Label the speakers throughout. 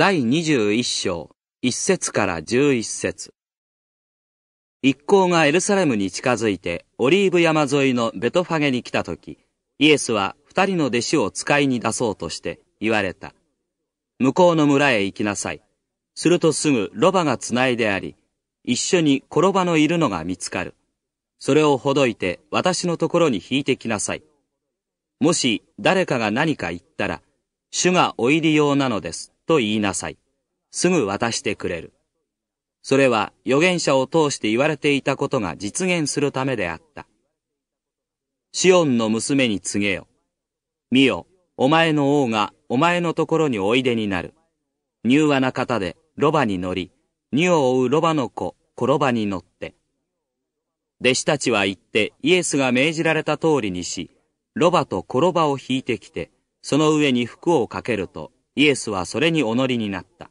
Speaker 1: 第21章、1節から11節一行がエルサレムに近づいて、オリーブ山沿いのベトファゲに来たとき、イエスは二人の弟子を使いに出そうとして言われた。向こうの村へ行きなさい。するとすぐロバが繋いであり、一緒に転ばのいるのが見つかる。それをほどいて私のところに引いてきなさい。もし誰かが何か言ったら、主がお入り用なのです。と言いなさい。すぐ渡してくれる。それは預言者を通して言われていたことが実現するためであった。シオンの娘に告げよ。見よ、お前の王がお前のところにおいでになる。柔和な方でロバに乗り、乳を追うロバの子、コロバに乗って。弟子たちは行ってイエスが命じられた通りにし、ロバとコロバを引いてきて、その上に服をかけるとイエスはそれにお乗りになった。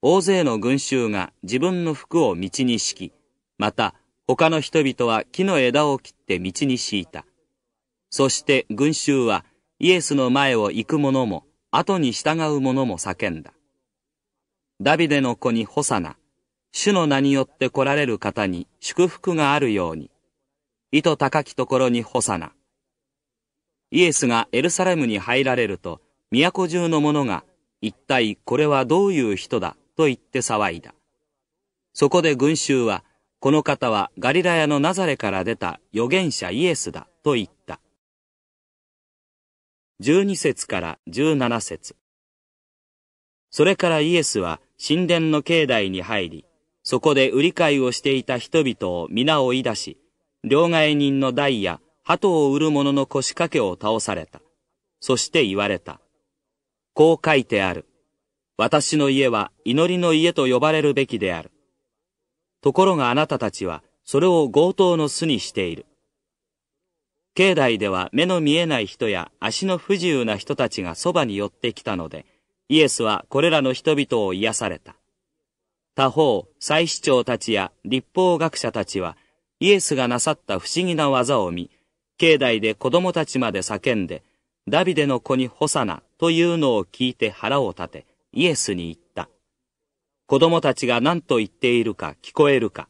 Speaker 1: 大勢の群衆が自分の服を道に敷き、また他の人々は木の枝を切って道に敷いた。そして群衆はイエスの前を行く者も後に従う者も叫んだ。ダビデの子にホサナ、主の名によって来られる方に祝福があるように、糸高きところにホサナ。イエスがエルサレムに入られると、都中の者が、一体これはどういう人だと言って騒いだ。そこで群衆は、この方はガリラヤのナザレから出た預言者イエスだと言った。12節から17節それからイエスは神殿の境内に入り、そこで売り買いをしていた人々を皆追い出し、両替人の台や鳩を売る者の腰掛けを倒された。そして言われた。こう書いてある。私の家は祈りの家と呼ばれるべきである。ところがあなたたちはそれを強盗の巣にしている。境内では目の見えない人や足の不自由な人たちがそばに寄ってきたので、イエスはこれらの人々を癒された。他方、祭司長たちや立法学者たちは、イエスがなさった不思議な技を見、境内で子供たちまで叫んで、ダビデの子にホサナというのを聞いて腹を立て、イエスに言った。子供たちが何と言っているか聞こえるか。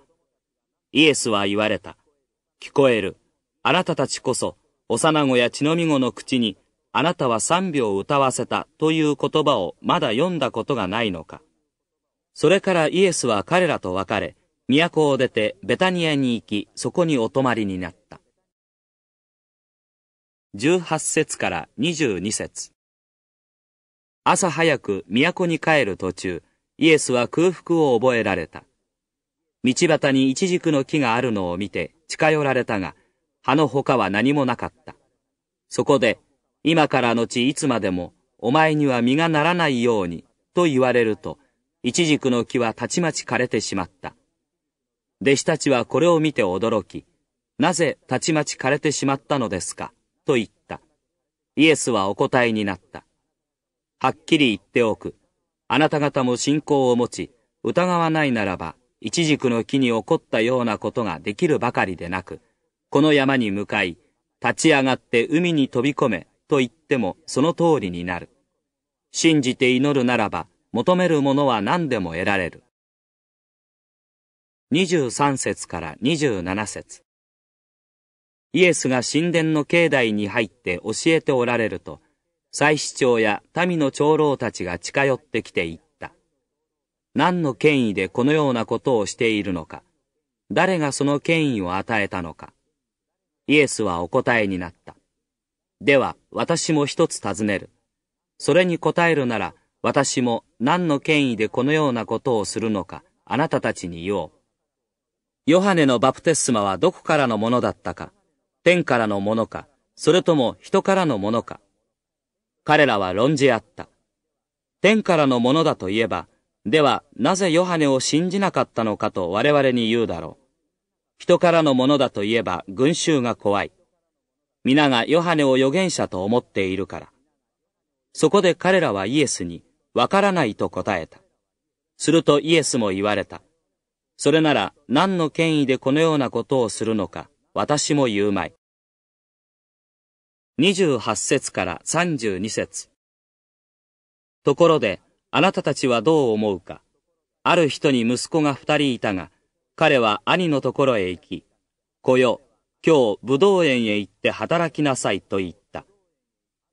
Speaker 1: イエスは言われた。聞こえる。あなたたちこそ、幼子や血のみ子の口に、あなたは賛美を歌わせたという言葉をまだ読んだことがないのか。それからイエスは彼らと別れ、都を出てベタニアに行き、そこにお泊まりになった。18節から22節朝早く都に帰る途中、イエスは空腹を覚えられた。道端にイチジクの木があるのを見て近寄られたが、葉の他は何もなかった。そこで、今からのちいつまでもお前には実がならないようにと言われると、イチジクの木はたちまち枯れてしまった。弟子たちはこれを見て驚き、なぜたちまち枯れてしまったのですかと言った。イエスはお答えになった。はっきり言っておく。あなた方も信仰を持ち、疑わないならば、一軸の木に起こったようなことができるばかりでなく、この山に向かい、立ち上がって海に飛び込め、と言ってもその通りになる。信じて祈るならば、求めるものは何でも得られる。二十三節から二十七節イエスが神殿の境内に入って教えておられると、祭司長や民の長老たちが近寄ってきて言った。何の権威でこのようなことをしているのか。誰がその権威を与えたのか。イエスはお答えになった。では、私も一つ尋ねる。それに答えるなら、私も何の権威でこのようなことをするのか、あなたたちに言おう。ヨハネのバプテスマはどこからのものだったか、天からのものか、それとも人からのものか。彼らは論じ合った。天からのものだといえば、ではなぜヨハネを信じなかったのかと我々に言うだろう。人からのものだといえば群衆が怖い。皆がヨハネを預言者と思っているから。そこで彼らはイエスに、わからないと答えた。するとイエスも言われた。それなら何の権威でこのようなことをするのか、私も言うまい。28節から32節ところで、あなたたちはどう思うか。ある人に息子が二人いたが、彼は兄のところへ行き、来よ、今日武道園へ行って働きなさいと言った。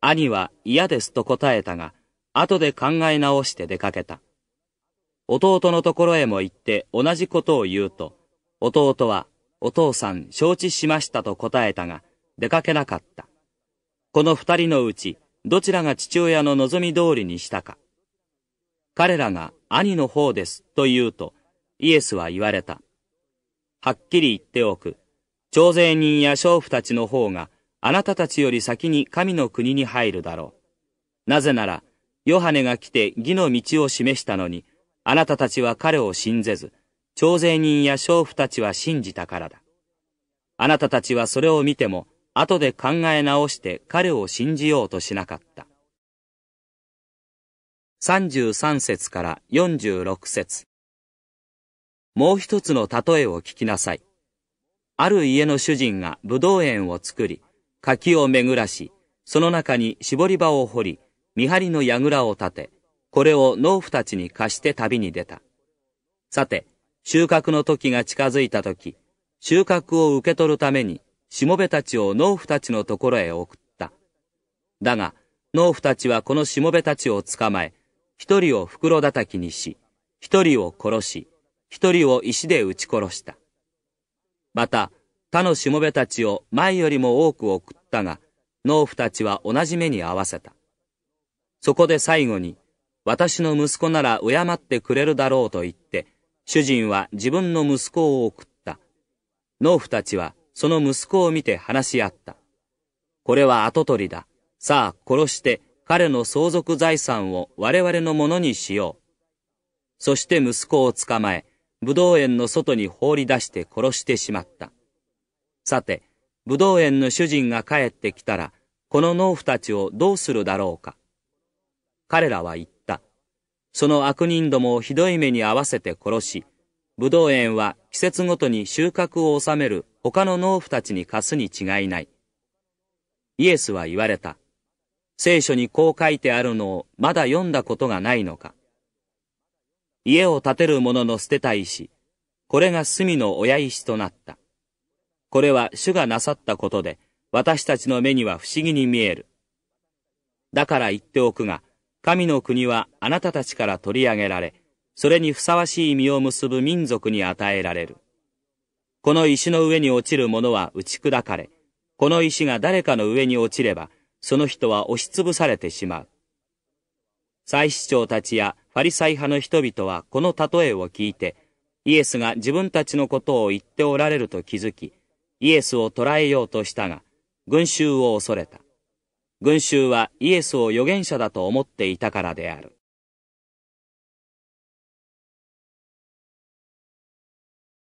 Speaker 1: 兄は嫌ですと答えたが、後で考え直して出かけた。弟のところへも行って同じことを言うと、弟は、お父さん承知しましたと答えたが、出かけなかった。この二人のうち、どちらが父親の望み通りにしたか。彼らが兄の方ですと言うと、イエスは言われた。はっきり言っておく。徴税人や娼婦たちの方が、あなたたちより先に神の国に入るだろう。なぜなら、ヨハネが来て義の道を示したのに、あなたたちは彼を信ぜず、徴税人や娼婦たちは信じたからだ。あなたたちはそれを見ても、後で考え直して彼を信じようとしなかった。33節から46節もう一つの例えを聞きなさい。ある家の主人がぶどう園を作り、柿を巡らし、その中に絞り場を掘り、見張りの櫓を立て、これを農夫たちに貸して旅に出た。さて、収穫の時が近づいた時、収穫を受け取るためにしもべたちを農夫たちのところへ送った。だが、農夫たちはこのしもべたちを捕まえ、一人を袋叩きにし、一人を殺し、一人を石で撃ち殺した。また、他のしもべたちを前よりも多く送ったが、農夫たちは同じ目に合わせた。そこで最後に、私の息子なら敬ってくれるだろうと言って、主人は自分の息子を送った。農夫たちはその息子を見て話し合った。これは跡取りだ。さあ、殺して彼の相続財産を我々のものにしよう。そして息子を捕まえ、武道園の外に放り出して殺してしまった。さて、武道園の主人が帰ってきたら、この農夫たちをどうするだろうか。彼らは言った。その悪人どもをひどい目に合わせて殺し、武道園は季節ごとに収穫を収める他の農夫たちに貸すに違いない。イエスは言われた。聖書にこう書いてあるのをまだ読んだことがないのか。家を建てる者の捨てた石、これが隅の親石となった。これは主がなさったことで、私たちの目には不思議に見える。だから言っておくが、神の国はあなたたちから取り上げられ、それにふさわしい実を結ぶ民族に与えられる。この石の上に落ちるものは打ち砕かれ、この石が誰かの上に落ちれば、その人は押しつぶされてしまう。祭司長たちやファリサイ派の人々はこの例えを聞いて、イエスが自分たちのことを言っておられると気づき、イエスを捕らえようとしたが、群衆を恐れた。群衆はイエスを預言者だと思っていたからである。